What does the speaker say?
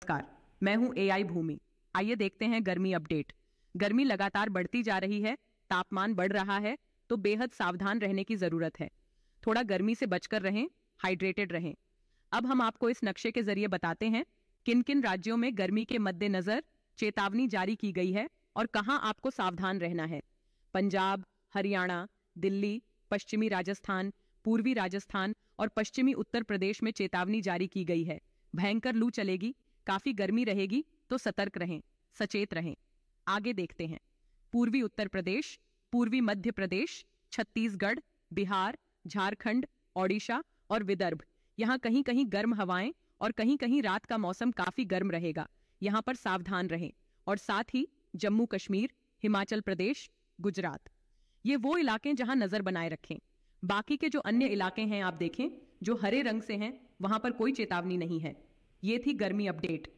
नमस्कार मैं हूं एआई भूमि आइए देखते हैं गर्मी अपडेट गर्मी लगातार बढ़ती जा रही है तापमान बढ़ रहा है तो बेहद सावधान रहने की जरूरत है थोड़ा गर्मी से बचकर रहें हाइड्रेटेड रहें अब हम आपको इस नक्शे के जरिए बताते हैं किन किन राज्यों में गर्मी के मद्देनजर चेतावनी जारी की गई है और कहाँ आपको सावधान रहना है पंजाब हरियाणा दिल्ली पश्चिमी राजस्थान पूर्वी राजस्थान और पश्चिमी उत्तर प्रदेश में चेतावनी जारी की गई है भयंकर लू चलेगी काफी गर्मी रहेगी तो सतर्क रहें सचेत रहें आगे देखते हैं पूर्वी उत्तर प्रदेश पूर्वी मध्य प्रदेश छत्तीसगढ़ बिहार झारखंड ओडिशा और विदर्भ यहाँ कहीं कहीं गर्म हवाएं और कहीं कहीं रात का मौसम काफी गर्म रहेगा यहाँ पर सावधान रहें और साथ ही जम्मू कश्मीर हिमाचल प्रदेश गुजरात ये वो इलाके जहां नजर बनाए रखें बाकी के जो अन्य इलाके हैं आप देखें जो हरे रंग से हैं वहां पर कोई चेतावनी नहीं है ये थी गर्मी अपडेट